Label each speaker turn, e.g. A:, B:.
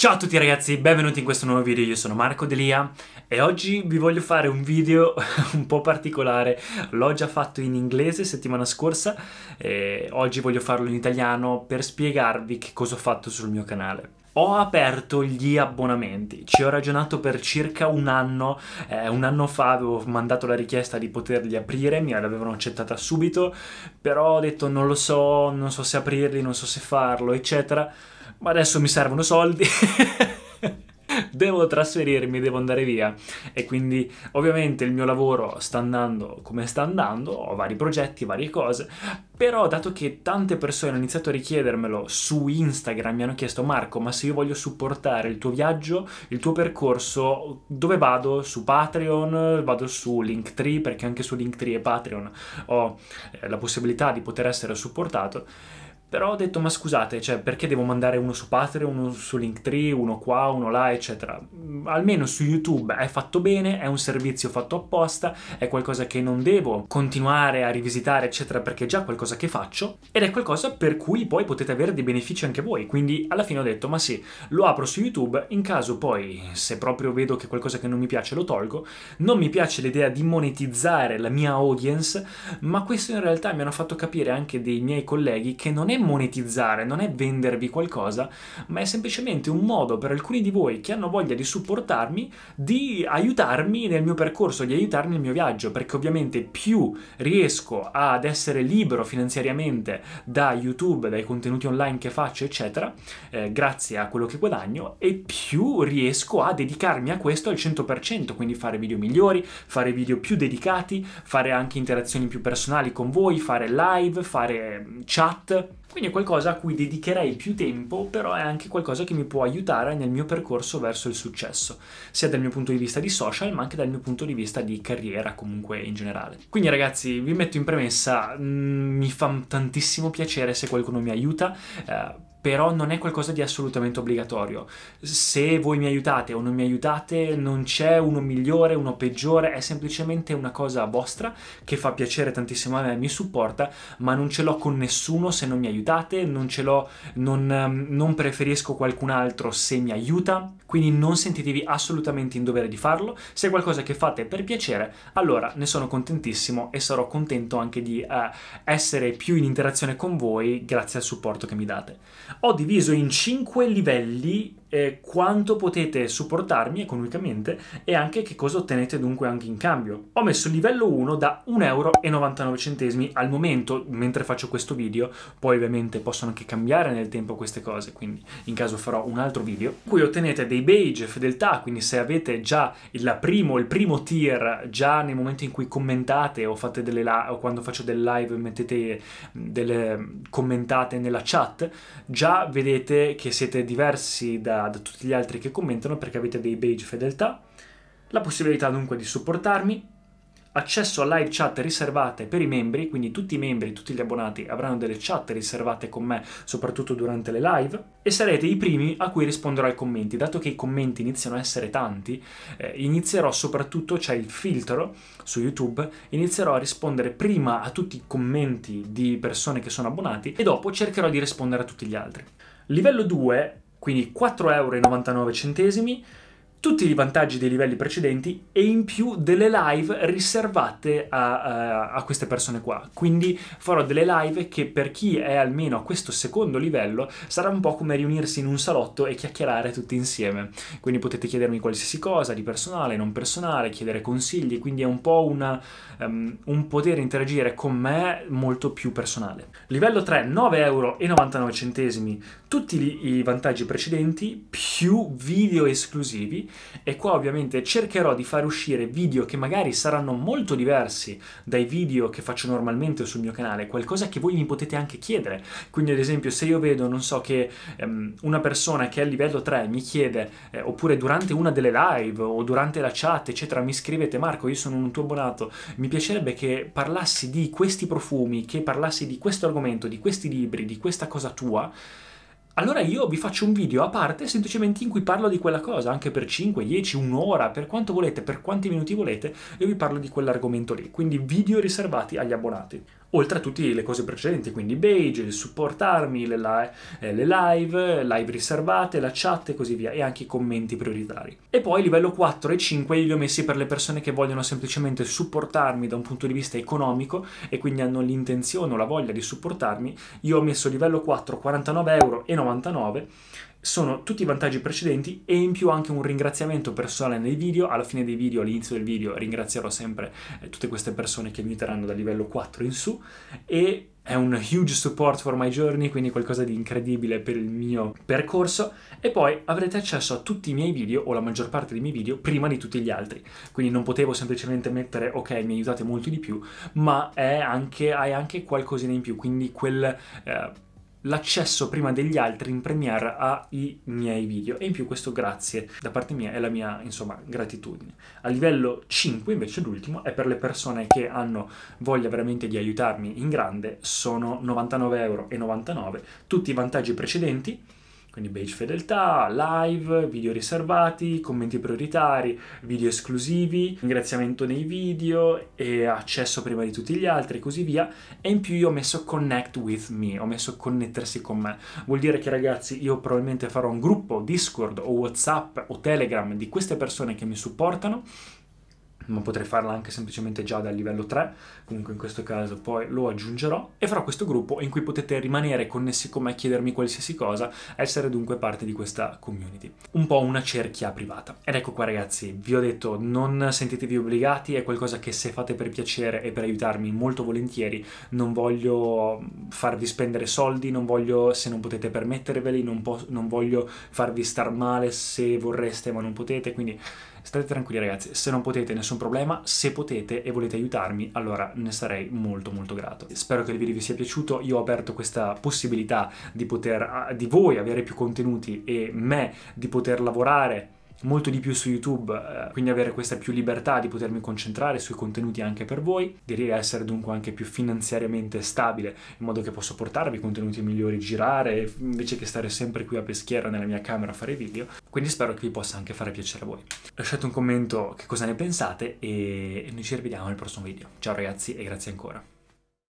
A: Ciao a tutti ragazzi, benvenuti in questo nuovo video, io sono Marco Delia e oggi vi voglio fare un video un po' particolare, l'ho già fatto in inglese settimana scorsa e oggi voglio farlo in italiano per spiegarvi che cosa ho fatto sul mio canale. Ho aperto gli abbonamenti, ci ho ragionato per circa un anno, eh, un anno fa avevo mandato la richiesta di poterli aprire, mi l'avevano accettata subito, però ho detto non lo so, non so se aprirli, non so se farlo, eccetera ma adesso mi servono soldi. devo trasferirmi, devo andare via e quindi ovviamente il mio lavoro sta andando come sta andando, ho vari progetti, varie cose, però dato che tante persone hanno iniziato a richiedermelo su Instagram, mi hanno chiesto Marco, ma se io voglio supportare il tuo viaggio, il tuo percorso, dove vado? Su Patreon, vado su Linktree, perché anche su Linktree e Patreon ho eh, la possibilità di poter essere supportato però ho detto, ma scusate, cioè, perché devo mandare uno su Patreon, uno su Linktree, uno qua, uno là, eccetera? Mm, almeno su YouTube è fatto bene, è un servizio fatto apposta, è qualcosa che non devo continuare a rivisitare, eccetera, perché è già qualcosa che faccio, ed è qualcosa per cui poi potete avere dei benefici anche voi. Quindi alla fine ho detto, ma sì, lo apro su YouTube, in caso poi, se proprio vedo che qualcosa che non mi piace lo tolgo, non mi piace l'idea di monetizzare la mia audience, ma questo in realtà mi hanno fatto capire anche dei miei colleghi che non è monetizzare, non è vendervi qualcosa, ma è semplicemente un modo per alcuni di voi che hanno voglia di supportarmi, di aiutarmi nel mio percorso, di aiutarmi nel mio viaggio, perché ovviamente più riesco ad essere libero finanziariamente da YouTube, dai contenuti online che faccio, eccetera, eh, grazie a quello che guadagno, e più riesco a dedicarmi a questo al 100%, quindi fare video migliori, fare video più dedicati, fare anche interazioni più personali con voi, fare live, fare mm, chat, quindi è qualcosa a cui dedicherei più tempo, però è anche qualcosa che mi può aiutare nel mio percorso verso il successo, sia dal mio punto di vista di social, ma anche dal mio punto di vista di carriera comunque in generale. Quindi ragazzi, vi metto in premessa, mh, mm, mi fa tantissimo piacere se qualcuno mi aiuta. Eh, però non è qualcosa di assolutamente obbligatorio. Se voi mi aiutate o non mi aiutate, non c'è uno migliore, uno peggiore, è semplicemente una cosa vostra che fa piacere tantissimo a me, e mi supporta, ma non ce l'ho con nessuno se non mi aiutate, non ce l'ho, non, ehm, non preferisco qualcun altro se mi aiuta, quindi non sentitevi assolutamente in dovere di farlo. Se è qualcosa che fate per piacere, allora ne sono contentissimo e sarò contento anche di uh, essere più in interazione con voi grazie al supporto che mi date ho diviso in 5 livelli eh, quanto potete supportarmi economicamente e anche che cosa ottenete dunque anche in cambio. Ho messo il livello 1 da 1,99 euro al momento mentre faccio questo video, poi ovviamente possono anche cambiare nel tempo queste cose, quindi in caso farò un altro video. Qui ottenete dei beige, fedeltà, quindi se avete già il primo, il primo tier, già nel momento in cui commentate o fate delle live, o quando faccio delle live mettete delle commentate nella chat, già vedete che siete diversi da da, tutti gli altri che commentano perché avete dei beige fedeltà, la possibilità dunque di supportarmi, accesso a live chat riservate per i membri, quindi tutti i membri, tutti gli abbonati avranno delle chat riservate con me, soprattutto durante le live, e sarete i primi a cui risponderò ai commenti. Dato che i commenti iniziano a essere tanti, eh, inizierò soprattutto, c'è cioè il filtro su YouTube, inizierò a rispondere prima a tutti i commenti di persone che sono abbonati e dopo cercherò di rispondere a tutti gli altri. Livello 2 quindi 4,99 euro tutti i vantaggi dei livelli precedenti e in più delle live riservate a, a, a, queste persone qua. Quindi farò delle live che per chi è almeno a questo secondo livello sarà un po' come riunirsi in un salotto e chiacchierare tutti insieme. Quindi potete chiedermi qualsiasi cosa di personale, non personale, chiedere consigli, quindi è un po' una, um, un poter interagire con me molto più personale. Livello 3, 9,99 euro. tutti i vantaggi precedenti più video esclusivi e qua ovviamente cercherò di far uscire video che magari saranno molto diversi dai video che faccio normalmente sul mio canale, qualcosa che voi mi potete anche chiedere. Quindi ad esempio se io vedo, non so, che um, una persona che è a livello 3 mi chiede, eh, oppure durante una delle live o durante la chat, eccetera, mi scrivete Marco, io sono un tuo abbonato, mi piacerebbe che parlassi di questi profumi, che parlassi di questo argomento, di questi libri, di questa cosa tua, allora io vi faccio un video a parte semplicemente in cui parlo di quella cosa, anche per 5, 10, un'ora, per quanto volete, per quanti minuti volete, io vi parlo di quell'argomento lì. Quindi video riservati agli abbonati oltre a tutte le cose precedenti, quindi beige, il supportarmi, le, live, eh, le live, live riservate, la chat e così via, e anche i commenti prioritari. E poi livello 4 e 5 li ho messi per le persone che vogliono semplicemente supportarmi da un punto di vista economico e quindi hanno l'intenzione o la voglia di supportarmi. Io ho messo livello 4 49,99 euro sono tutti i vantaggi precedenti e in più anche un ringraziamento personale nei video, alla fine dei video, all'inizio del video ringrazierò sempre eh, tutte queste persone che mi aiuteranno da livello 4 in su e è un huge support for my journey, quindi qualcosa di incredibile per il mio percorso e poi avrete accesso a tutti i miei video o la maggior parte dei miei video prima di tutti gli altri, quindi non potevo semplicemente mettere ok mi aiutate molto di più, ma è anche, hai anche qualcosina in più, quindi quel... Eh, l'accesso prima degli altri in Premiere ai miei video e in più questo grazie da parte mia è la mia insomma gratitudine. A livello 5 invece l'ultimo è per le persone che hanno voglia veramente di aiutarmi in grande, sono 99,99 euro, tutti i vantaggi precedenti quindi beige fedeltà, live, video riservati, commenti prioritari, video esclusivi, ringraziamento nei video e accesso prima di tutti gli altri e così via e in più io ho messo connect with me, ho messo connettersi con me. Vuol dire che ragazzi io probabilmente farò un gruppo Discord o Whatsapp o Telegram di queste persone che mi supportano ma potrei farla anche semplicemente già dal livello 3, comunque in questo caso poi lo aggiungerò, e farò questo gruppo in cui potete rimanere connessi con me, chiedermi qualsiasi cosa, essere dunque parte di questa community. Un po' una cerchia privata. Ed ecco qua ragazzi, vi ho detto, non sentitevi obbligati, è qualcosa che se fate per piacere e per aiutarmi molto volentieri, non voglio farvi spendere soldi, non voglio, se non potete permetterveli, non, non voglio farvi star male se vorreste ma non potete, quindi State tranquilli ragazzi, se non potete nessun problema, se potete e volete aiutarmi, allora ne sarei molto molto grato. Spero che il video vi sia piaciuto, io ho aperto questa possibilità di poter, ah, di voi avere più contenuti e me di poter lavorare molto di più su YouTube, eh, quindi avere questa più libertà di potermi concentrare sui contenuti anche per voi, di essere dunque anche più finanziariamente stabile, in modo che posso portarvi contenuti migliori, girare, invece che stare sempre qui a peschiera nella mia camera a fare video, quindi spero che vi possa anche fare piacere a voi. Lasciate un commento che cosa ne pensate e noi ci rivediamo nel prossimo video. Ciao ragazzi e grazie ancora.